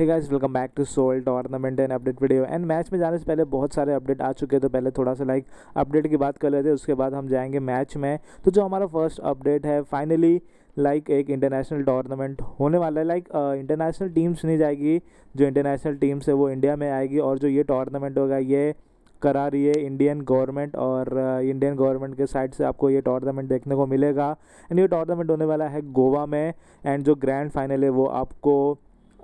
hey guys welcome back to Soul tournament and update video and match में जाने से पहले बहुत सारे अपडेट आ चुके हैं तो पहले थोड़ा सा लाइक अपडेट की बात कर लेते थे उसके बाद हम जाएंगे मैच में तो जो हमारा फर्स्ट अपडेट है फाइनली लाइक like एक इंटरनेशनल टूर्नामेंट होने वाला है लाइक इंटरनेशनल टीम्स नहीं जाएगी जो इंटरनेशनल टीम्स है वो इंडिया में आएगी और जो ये टूर्नामेंट होगा ये करा रही है इंडियन गवर्नमेंट और इंडियन uh, गवर्नमेंट के साइड से आपको ये टूर्नामेंट देखने को मिलेगा एंड ये टूर्नामेंट होने वाला है गोवा में एंड जो ग्रैंड फाइनल है वो आपको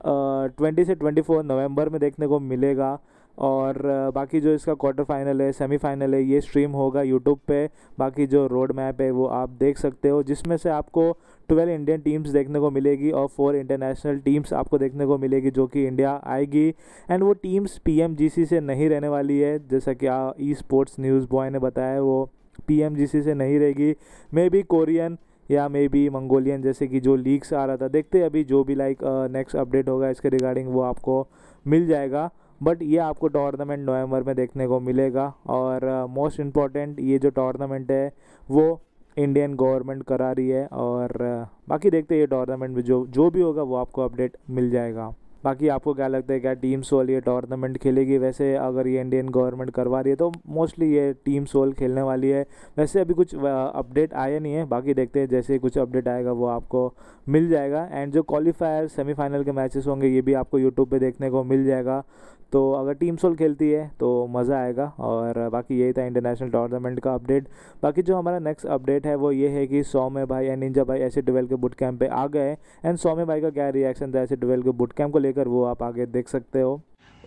ट्वेंटी से ट्वेंटी फोर नवम्बर में देखने को मिलेगा और बाकी जो इसका क्वार्टर फाइनल है सेमीफाइनल है ये स्ट्रीम होगा यूट्यूब पे बाकी जो रोड मैप है वो आप देख सकते हो जिसमें से आपको ट्वेल्व इंडियन टीम्स देखने को मिलेगी और फोर इंटरनेशनल टीम्स आपको देखने को मिलेगी जो कि इंडिया आएगी एंड वो टीम्स पीएमजीसी से नहीं रहने वाली है जैसा कि ई स्पोर्ट्स न्यूज़ बॉय ने बताया वो पी से नहीं रहेगी मे बी कोरियन या मे बी मंगोलियन जैसे कि जो लीक्स आ रहा था देखते अभी जो भी लाइक नेक्स्ट अपडेट होगा इसके रिगार्डिंग वो आपको मिल जाएगा बट ये आपको टूर्नामेंट नवंबर में देखने को मिलेगा और मोस्ट uh, इम्पॉर्टेंट ये जो टूर्नामेंट है वो इंडियन गवर्नमेंट करा रही है और uh, बाकी देखते हैं ये टूर्नामेंट में जो जो भी होगा वो आपको अपडेट मिल जाएगा बाकी आपको क्या लगता है क्या टीम सोल ये टूर्नामेंट खेलेगी वैसे अगर ये इंडियन गवर्नमेंट करवा रही है तो मोस्टली ये टीम सोल खेलने वाली है वैसे अभी कुछ अपडेट आया नहीं है बाकी देखते हैं जैसे कुछ अपडेट आएगा वो आपको मिल जाएगा एंड जो क्वालिफायर सेमीफाइनल के मैचेस होंगे ये भी आपको यूट्यूब पर देखने को मिल जाएगा तो अगर टीम सोल खेलती है तो मज़ा आएगा और बाकी यही था इंटरनेशनल टूर्नामेंट का अपडेट बाकी जो हमारा नेक्स्ट अपडेट है वो ये है कि सौम्य भाई एंड निंजा भाई ऐसे डुवेल के बुट कैम्प पर आ गए एंड सौम्य भाई का क्या रिएक्शन था ऐसे डुवेल के बुट कैम्प को लेकर वो आप आगे देख सकते हो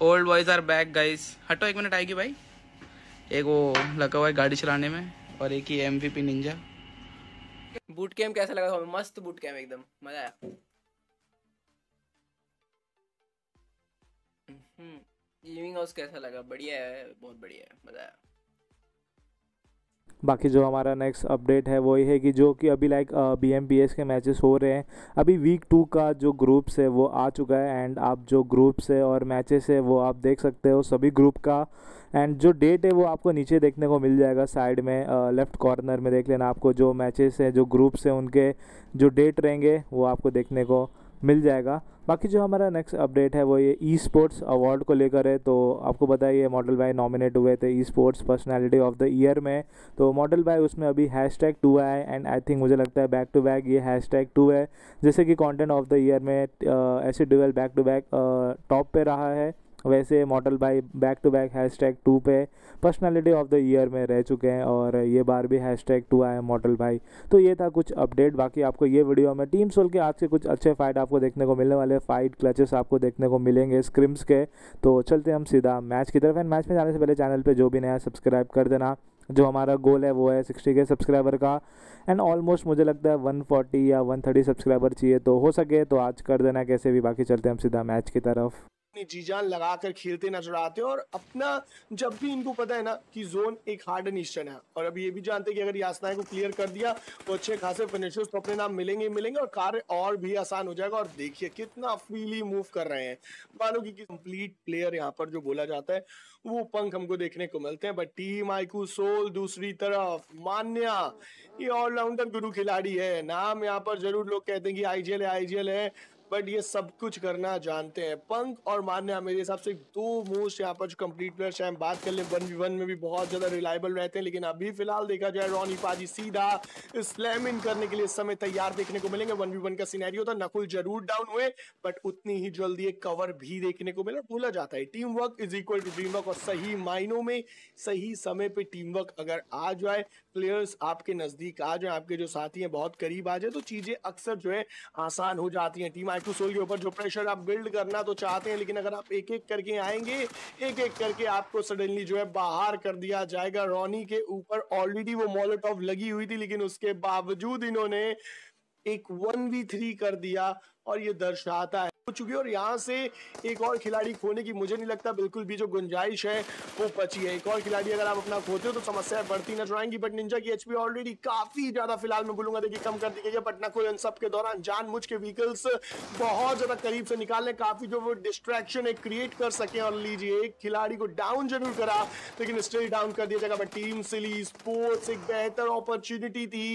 old boys are back guys हटो एक मिनट आएगी भाई एक वो लगा हुआ है गाड़ी चलाने में और एक ही M V P Ninja boot camp कैसा लगा था मस्त बूट कैम्प एकदम मज़ा आया हम्म लिविंग हाउस कैसा लगा बढ़िया है बहुत बढ़िया है मज़ा आया बाकी जो हमारा नेक्स्ट अपडेट है वही है कि जो कि अभी like B M P S के मैचेस हो रहे हैं अभी वीक टू का जो ग्रुप्स है वो आ चुका है एंड आप जो ग्रुप्स है और मैचेस है वो आप देख सकते हो सभी ग्रुप का एंड जो डेट है वो आपको नीचे देखने को मिल जाएगा साइड में लेफ़्ट कॉर्नर में देख लेना आपको जो मैचेस हैं जो ग्रुप्स हैं उनके जो डेट रहेंगे वो आपको देखने को मिल जाएगा बाकी जो हमारा नेक्स्ट अपडेट है वो ये ई स्पोर्ट्स अवार्ड को लेकर है तो आपको बताइए मॉडल बाय नॉमिनेट हुए थे esports personality of the year में तो मॉडल बाय उसमें अभी हैश टैग टू है एंड आई थिंक मुझे लगता है बैक टू बैक ये हैश टैग टू है जैसे कि कॉन्टेंट ऑफ द ईयर में ऐसे duel back to back top पे रहा है वैसे मॉडल बाई back to back hashtag two पे पर्सनैलिटी ऑफ द ईयर में रह चुके हैं और ये बार भी हैश टैग टू आए मॉडल भाई तो ये था कुछ अपडेट बाकी आपको ये वीडियो में टीम सोल के आज के कुछ अच्छे फाइट आपको देखने को मिलने वाले फाइट क्लचेस आपको देखने को मिलेंगे स्क्रिम्स के तो चलते हम सीधा मैच की तरफ एंड मैच में जाने से पहले चैनल पर जो भी नया सब्सक्राइब कर देना जो हमारा गोल है वो है सिक्सटी के सब्सक्राइबर का एंड ऑलमोस्ट मुझे लगता है वन फोर्टी या वन थर्टी सब्सक्राइबर चाहिए तो हो सके तो आज कर देना कैसे भी बाकी चलते हैं हम सीधा मैच की तरफ अपनी जी जान लगा कर खेलते नजर आते हैं और अपना जब भी इनको पता है ना कि जोन एक हार्ड निश्चन है और अब ये भी जानते हैं कि अगर यासनाएं को क्लियर कर दिया तो अच्छे खासे फिनिशर्स तो अपने नाम मिलेंगे मिलेंगे और कार्य और भी आसान हो जाएगा और देखिए कितना फ्रीली मूव कर रहे हैं मानो की कम्प्लीट प्लेयर यहाँ पर जो बोला जाता है वो पंख हमको देखने को मिलते हैं बट टीम आईकू सोल दूसरी तरफ मान्या ये ऑलराउंडर गुरु खिलाड़ी है नाम यहाँ पर जरूर लोग कहते हैं कि आईजीएल है आईजीएल है बट ये सब कुछ करना जानते हैं पंक और मान्या मेरे हिसाब से दो मोस्ट यहाँ पर जो कंप्लीट प्लेयर चाहे बात कर ले वन वी वन में भी बहुत ज़्यादा रिलायबल रहते हैं लेकिन अभी फिलहाल देखा जाए रॉनी पाजी सीधा स्लैम इन करने के लिए समय तैयार देखने को मिलेंगे वन वी वन का सीनैरियो था नकुल जरूर डाउन हुए बट उतनी ही जल्दी एक कवर भी देखने को मिला बोला जाता है team work is equal to dream work और सही मायनों में सही समय पर टीम वर्क अगर आ जाए प्लेयर्स आपके नज़दीक आ जाए आपके जो साथी हैं बहुत करीब आ जाए तो चीज़ें अक्सर जो है आसान हो जाती है टीम बैक टू सोल के ऊपर जो प्रेशर आप बिल्ड करना तो चाहते हैं लेकिन अगर आप एक एक करके आएंगे एक एक करके आपको सडनली जो है बाहर कर दिया जाएगा रॉनी के ऊपर ऑलरेडी वो मॉलेट ऑफ लगी हुई थी लेकिन उसके बावजूद इन्होंने एक वन वी थ्री कर दिया और ये दर्शाता है हो चुकी है और यहाँ से एक और खिलाड़ी खोने की मुझे नहीं लगता बिल्कुल भी जो गुंजाइश है वो बची है एक और खिलाड़ी अगर आप अपना खोते हो तो समस्या बढ़ती नजर आएंगी बट निंजा की एचपी ऑलरेडी काफी ज्यादा फिलहाल मैं बोलूंगा देखिए कम कर दी गई है बट नकुल इन सब के दौरान जानबूझ के व्हीकल्स बहुत ज्यादा करीब से निकालने काफी जो वो डिस्ट्रैक्शन है क्रिएट कर सके और लीजिए एक खिलाड़ी को डाउन जरूर करा लेकिन स्टिल डाउन कर दिया जाएगा बट टीम सिली स्पोर्ट्स एक बेहतर अपॉर्चुनिटी थी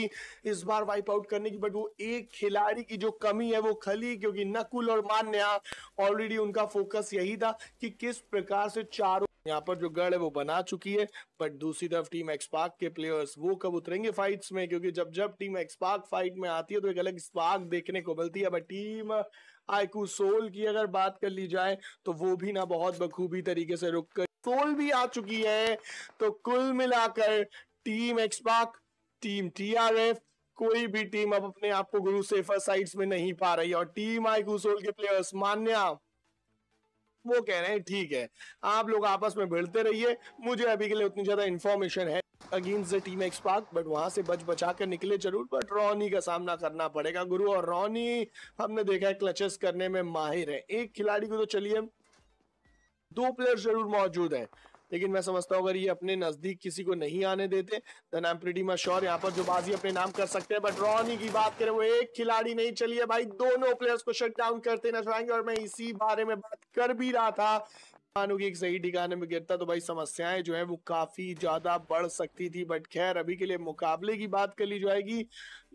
इस बार वाइप आउट करने की बट वो एक खिलाड़ी की जो कमी है वो खली क्योंकि नकुल और मार नया नया ऑलरेडी उनका फोकस यही था कि किस प्रकार से चारों यहाँ पर जो गढ़ है वो बना चुकी है बट दूसरी तरफ टीम एक्सपाक के प्लेयर्स वो कब उतरेंगे फाइट्स में क्योंकि जब जब टीम एक्सपाक फाइट में आती है तो एक अलग स्पार्क देखने को मिलती है बट टीम आईकू सोल की अगर बात कर ली जाए तो वो भी ना बहुत बखूबी तरीके से रुक कर सोल भी आ चुकी है तो कुल मिलाकर टीम एक्सपाक टीम टी कोई भी टीम अब अपने आप को गुरु सेफर साइड्स में नहीं पा रही और टीम आई गुसोल के प्लेयर्स मान्या वो कह रहे हैं ठीक है आप लोग आपस में भिड़ते रहिए मुझे अभी के लिए उतनी ज्यादा इन्फॉर्मेशन है against the team Xspark but वहां से बच बचा कर निकले जरूर बट रोनी का सामना करना पड़ेगा गुरु और रॉनी हमने देखा है क्लचेस करने में माहिर है एक खिलाड़ी को तो चलिए दो प्लेयर जरूर मौजूद है लेकिन मैं समझता हूँ अगर ये अपने नजदीक किसी को नहीं आने देते then I am pretty much sure यहाँ पर जो बाजी अपने नाम कर सकते हैं बट रॉनी की बात करें वो एक खिलाड़ी नहीं चली है भाई दोनों प्लेयर्स को शट डाउन करते नजर आएंगे और मैं इसी बारे में बात कर भी रहा था मानू की एक सही ठिकाने में गिरता तो भाई समस्याएं जो है वो काफी ज्यादा बढ़ सकती थी बट खैर अभी के लिए मुकाबले की बात कर ली जाएगी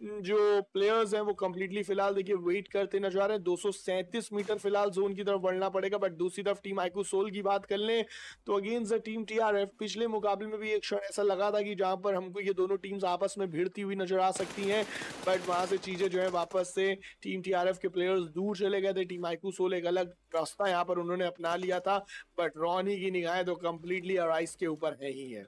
जो प्लेयर्स हैं वो कम्प्लीटली फिलहाल देखिए वेट करते नजर आ रहे हैं दो मीटर फिलहाल जोन की तरफ बढ़ना पड़ेगा बट दूसरी तरफ टीम आईकू सोल की बात कर लें तो अगेंस्ट द टीम टीआरएफ पिछले मुकाबले में भी एक क्षण ऐसा लगा था कि जहां पर हमको ये दोनों टीम्स आपस में भिड़ती हुई नजर आ सकती हैं बट वहां से चीजें जो है वापस से टीम टी के प्लेयर्स दूर चले गए थे टीम आईकू सोल एक अलग रास्ता यहाँ पर उन्होंने अपना लिया था बट रॉनी की निगाहें तो कम्प्लीटली अराइस के ऊपर है ही है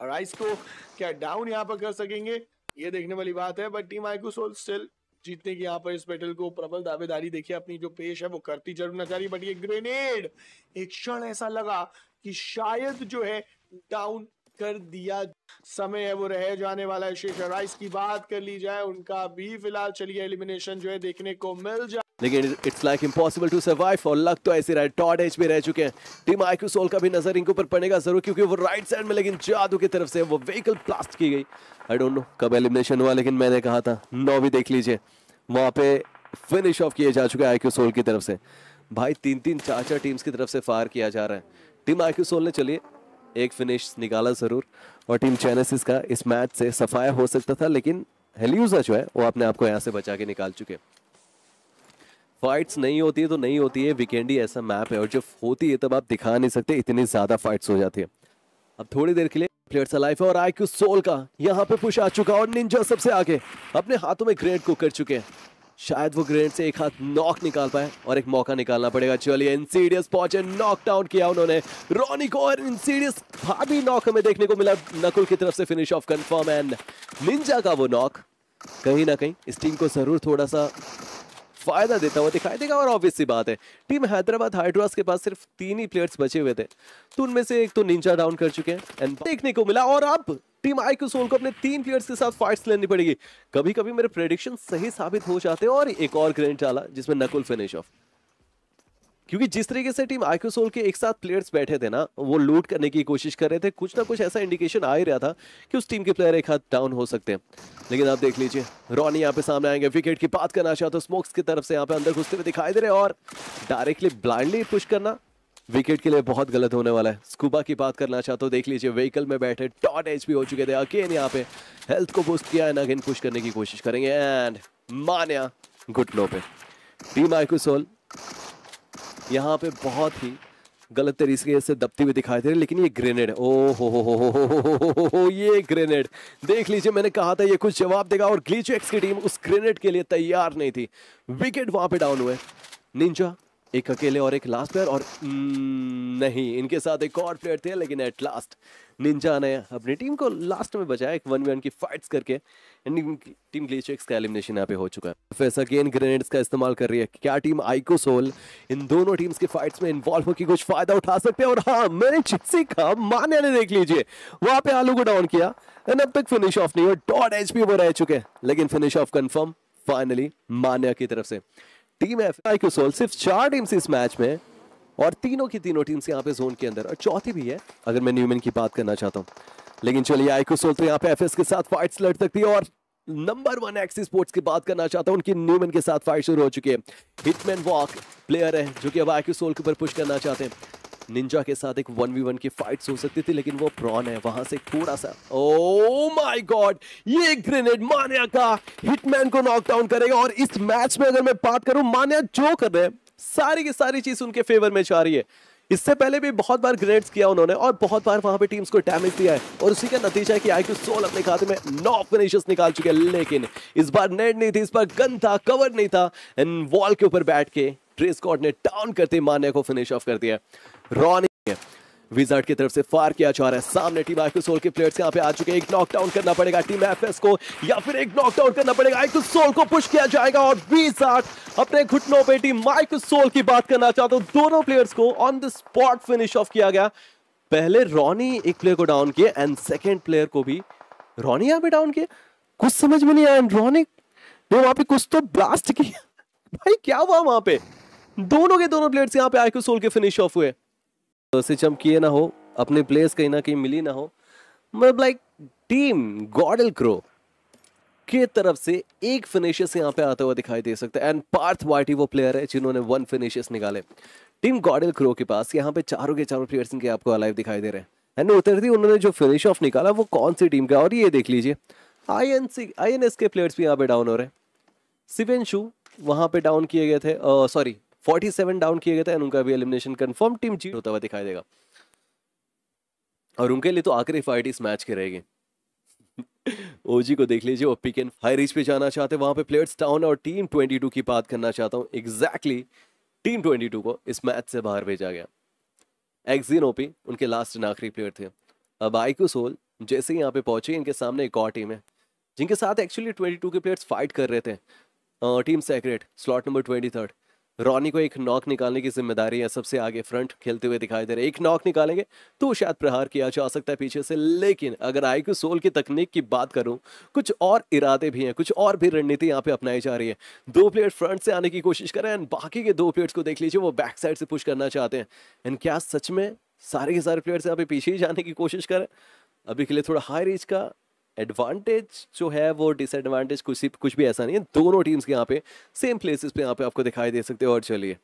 अराइस को क्या डाउन यहाँ पर कर सकेंगे ये देखने वाली बात है but team I Soul still जीतने की यहाँ पर इस बैटल को प्रबल दावेदारी देखिए अपनी जो पेश है वो करती जरूर नजर बट ये ग्रेनेड एक क्षण ऐसा लगा कि शायद जो है डाउन कर दिया समय है वो रह जाने वाला है शेष राइस की बात कर ली जाए उनका भी फिलहाल चलिए एलिमिनेशन जो है देखने को मिल जाए लेकिन it's like impossible to survive और लक तो ऐसे रहे टॉड एच भी रह चुके हैं टीम आईक्यू सोल का भी नजर इनके ऊपर पड़ेगा जरूर क्योंकि वो राइट साइड में लेकिन जादू की तरफ से वो व्हीकल ब्लास्ट की गई आई डोंट नो कब एलिमिनेशन हुआ लेकिन मैंने कहा था नौ भी देख लीजिए वहाँ पे फिनिश ऑफ किया जा चुका है आईक्यू सोल की तरफ से भाई तीन तीन चार चार टीम्स की तरफ से फायर किया जा रहा है टीम आईक्यू सोल ने चलिए एक फिनिश निकाला ज़रूर और टीम चैनसिस का इस मैच से सफाया हो सकता था लेकिन हेल्यूजा जो है वो अपने आपको यहाँ से बचा के निकाल चुके हैं फाइट्स नहीं होती है तो नहीं होती है वीकेंडी ऐसा मैप है और जब होती है तब आप दिखा नहीं सकते इतनी ज़्यादा फाइट्स हो जाती है अब थोड़ी देर के लिए प्लेयर्स अलाइफ है और आई क्यू सोल का यहाँ पे पुश आ चुका और निंजा सबसे आगे अपने हाथों में ग्रेड को कर चुके हैं शायद वो ग्रेड से एक हाथ नॉक निकाल पाए और एक मौका निकालना पड़ेगा चलिए इनसीडियस पहुंचे नॉक डाउन किया उन्होंने रोनी को और इनसीडियस भाभी नॉक हमें देखने को मिला नकुल की तरफ से finish off confirm and Ninja का वो नॉक कहीं ना कहीं इस टीम को जरूर थोड़ा सा फायदा देता हुआ दिखाई देगा और ऑब्वियस सी बात है टीम हैदराबाद हाइड्रास के पास सिर्फ तीन ही प्लेयर्स बचे हुए थे तो उनमें से एक तो निंजा डाउन कर चुके हैं एंड देखने को मिला और अब टीम आई क्यू सोल को अपने तीन प्लेयर्स के साथ फाइट्स लेनी पड़ेगी कभी कभी मेरे प्रेडिक्शन सही साबित हो जाते हैं और एक और ग्रेंड डाला जिसमें नकुल फिनिश ऑफ क्योंकि जिस तरीके से टीम आईकोसोल के एक साथ प्लेयर्स बैठे थे ना वो लूट करने की कोशिश कर रहे थे कुछ ना कुछ ऐसा इंडिकेशन आ ही रहा था कि उस टीम के प्लेयर एक हाथ डाउन हो सकते हैं लेकिन आप देख लीजिए रॉनी यहाँ पे सामने आएंगे विकेट की बात करना चाहते तो स्मोक्स की तरफ से यहाँ पे अंदर घुसते हुए दिखाई दे रहे और डायरेक्टली ब्लाइंडली पुश करना विकेट के लिए बहुत गलत होने वाला है स्कूबा की बात करना चाहते हो तो देख लीजिए व्हीकल में बैठे टॉट एच हो चुके थे अकेन यहाँ पे हेल्थ को बूस्ट किया एंड अगेन पुश करने की कोशिश करेंगे एंड मान्या घुटनों पे टीम आईकोसोल यहाँ पे बहुत ही गलत तरीके से दबती हुई दिखाई दे रही लेकिन ये ग्रेनेड ओ हो हो हो ये ग्रेनेड देख लीजिए मैंने कहा था ये कुछ जवाब देगा और ग्लीच एक्स की टीम उस ग्रेनेड के लिए तैयार नहीं थी विकेट वहां पे डाउन हुए निंजा एक अकेले और एक लास्ट प्लेयर और हम्म, नहीं इनके साथ एक और प्लेयर थे लेकिन एट लास्ट निंजा ने अपनी टीम को लास्ट में बचाया एक वन वन की फाइट्स करके टीम ग्लेशियक्स का एलिमिनेशन यहाँ पे हो चुका है फिर अगेन ग्रेनेड्स का इस्तेमाल कर रही है क्या टीम आइकोसोल इन दोनों टीम्स की फाइट्स में इन्वॉल्व होकर कुछ फायदा उठा सकते हैं और हाँ मैंने चिप्सी का मान्या ने देख लीजिए वहां पे आलू को डाउन किया एंड अब तक फिनिश ऑफ नहीं हुआ डॉट एच वो रह चुके हैं लेकिन finish off confirm finally Manya की तरफ से टीम एफ आईक्यूसोल सिर्फ चार टीम्स इस मैच में और तीनों की तीनों टीम्स यहाँ पे जोन के अंदर और चौथी भी है अगर मैं न्यूमैन की बात करना चाहता हूँ लेकिन चलिए आईक्यूसोल तो यहाँ पे एफ के साथ फाइट लड़ सकती है और नंबर वन एक्सी स्पोर्ट्स की बात करना चाहता हूँ उनकी न्यूमैन के साथ फाइट शुरू हो चुकी है हिटमैन वॉक प्लेयर है जो कि अब आईक्यूसोल के ऊपर पुष्ट करना चाहते हैं निंजा के साथ एक वन वी वन की फाइट हो सकती थी लेकिन वो प्रॉन है वहां से थोड़ा सा ओ माय गॉड ये ग्रेनेड मान्या का हिटमैन को नॉक डाउन करेगा और इस मैच में अगर मैं बात करूं मान्या जो कर रहे हैं सारी की सारी चीज उनके फेवर में जा रही है इससे पहले भी बहुत बार ग्रेनेड्स किया उन्होंने और बहुत बार वहां पे टीम्स को डैमेज दिया है और उसी का नतीजा है कि आई क्यू सोल अपने खाते में नौ फिनिशेस निकाल चुके हैं लेकिन इस बार नेट नहीं थी इस बार गन था कवर नहीं था एंड वॉल के ऊपर बैठ के ट्रेसकॉट ने टाउन करते मान्या को फिनिश ऑफ कर दिया रॉनी विजार्ड की तरफ से फार किया जा रहा है सामने टीम आई सोल के प्लेयर्स यहाँ पे आ चुके हैं एक नॉकडाउन करना पड़ेगा टीम एफएस को या फिर एक नॉकडाउन करना पड़ेगा आई सोल को पुश किया जाएगा और विजार्ड अपने घुटनों पे टीम माइक सोल की बात करना चाहता हूँ दोनों प्लेयर्स को on the spot finish off किया गया पहले रॉनी एक प्लेयर को डाउन किए एंड सेकेंड प्लेयर को भी रॉनी यहाँ पे डाउन किया कुछ समझ में नहीं आया रॉनी ने वहां पे कुछ तो ब्लास्ट किया भाई क्या हुआ वहां पे दोनों के दोनों प्लेयर्स यहाँ पे आईक्यू सोल के फिनिश ऑफ हुए तो से चमकिए ना हो अपने प्लेयर्स कहीं ना कहीं मिली ना हो मतलब लाइक टीम गॉडल क्रो के तरफ से एक फिनिशेस यहाँ पे आता हुआ दिखाई दे सकता है एंड पार्थ वाइटी वो प्लेयर है जिन्होंने वन फिनिशेस निकाले टीम गॉडल क्रो के पास यहाँ पे चारों के चारों प्लेयर्स इनके आपको अलाइव दिखाई दे रहे हैं एंड उतरती उन्होंने जो फिनिश ऑफ निकाला वो कौन सी टीम का और ये देख लीजिए आई एन के प्लेयर्स भी यहाँ पे डाउन हो रहे हैं सिवेंशु वहाँ पे डाउन किए गए थे सॉरी फोर्टी सेवन डाउन किए गए थे उनका भी एलिमिनेशन कन्फर्म टीम जीत होता हुआ दिखाई देगा और उनके लिए तो आखिरी फाइट इस मैच के रहेगी ओजी को देख लीजिए वो पिक एंड हाई रीच पे जाना चाहते हैं वहां पे प्लेयर्स टाउन और टीम 22 की बात करना चाहता हूँ एग्जैक्टली टीम 22 को इस मैच से बाहर भेजा गया एक्सिन ओपी उनके लास्ट एंड आखिरी प्लेयर थे अब आईक्यू सोल जैसे ही यहाँ पे पहुंचे इनके सामने एक और टीम है जिनके साथ एक्चुअली 22 के प्लेयर्स फाइट कर रहे थे team Secret slot number twenty third Ronnie को एक नॉक निकालने की जिम्मेदारी है सबसे आगे फ्रंट खेलते हुए दिखाई दे रहे एक नॉक निकालेंगे तो शायद प्रहार किया जा सकता है पीछे से लेकिन अगर आई क्यू सोल की तकनीक की बात करूं कुछ और इरादे भी हैं कुछ और भी रणनीति यहाँ पे अपनाई जा रही है दो प्लेयर फ्रंट से आने की कोशिश करें एंड बाकी के दो प्लेयर्स को देख लीजिए वो बैक साइड से पुश करना चाहते हैं एंड क्या सच में सारे के सारे प्लेयर्स यहाँ पे पीछे ही जाने की कोशिश करें अभी के लिए थोड़ा हाई रीच का एडवांटेज जो है वो डिसएडवांटेज कुछ कुछ भी ऐसा नहीं है दोनों टीम्स के यहाँ पे सेम प्लेसेस पे यहाँ पे आपको दिखाई दे सकते हो और चलिए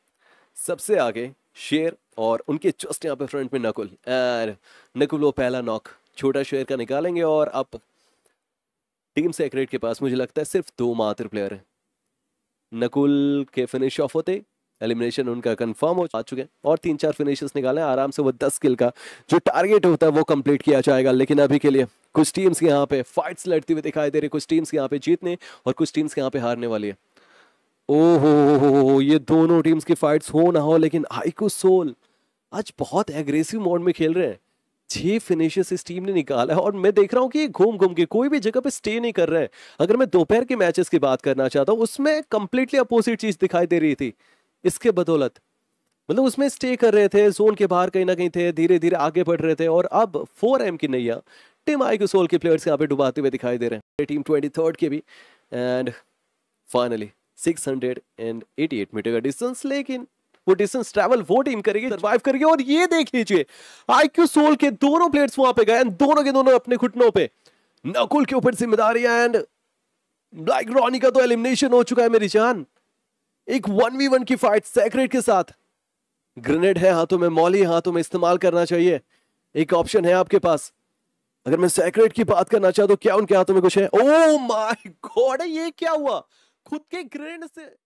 सबसे आगे शेर और उनके जस्ट यहाँ पे फ्रंट में नकुल एंड नकुल वो पहला नॉक छोटा शेर का निकालेंगे और अब टीम सेक्रेट के पास मुझे लगता है सिर्फ दो मात्र प्लेयर हैं नकुल के फिनिश ऑफ होते एलिमिनेशन उनका कंफर्म हो आ चुके हैं और तीन चार फिनिशर्स निकाले आराम से वो दस किल का जो टारगेट होता है वो कंप्लीट किया जाएगा लेकिन अभी के लिए कुछ टीम्स के यहाँ पे फाइट्स लड़ती हुई दिखाई दे रही कुछ टीम्स के यहाँ पे जीतने और कुछ टीम्स के यहाँ पे हारने वाली है ओहो ये दोनों टीम्स की फाइट्स हो ना हो लेकिन आईको सोल आज बहुत एग्रेसिव मोड में खेल रहे हैं छह फिनिशेस इस टीम ने निकाला है और मैं देख रहा हूँ कि ये घूम घूम के कोई भी जगह पे स्टे नहीं कर रहे हैं अगर मैं दोपहर के मैचेस की बात करना चाहता हूँ उसमें कंप्लीटली अपोजिट चीज दिखाई दे रही थी इसके बदौलत मतलब उसमें स्टे कर रहे थे जोन के बाहर कहीं ना कहीं थे धीरे धीरे आगे बढ़ रहे थे और अब फोर एम की नैया टीम आई के सोल के प्लेयर्स यहाँ पे डुबाते हुए दिखाई दे रहे हैं टीम ट्वेंटी थर्ड के भी and finally six hundred and eighty eight metre का डिस्टेंस लेकिन वो डिस्टेंस ट्रैवल वो टीम करेगी सर्वाइव करेगी और ये देख लीजिए आईक्यू सोल के दोनों प्लेयर्स वहां पे गए दोनों के दोनों अपने घुटनों पर नकुल के ऊपर जिम्मेदारी एंड ब्लैक रॉनी का तो एलिमिनेशन हो चुका है मेरी जान एक वन वी वन की फाइट सैक्रेट के साथ ग्रेनेड है हाथों में मॉली हाथों में इस्तेमाल करना चाहिए एक ऑप्शन है आपके पास अगर मैं सैक्रेट की बात करना चाहता तो क्या उनके हाथों में कुछ है ओ माय गॉड ये क्या हुआ खुद के ग्रेनेड से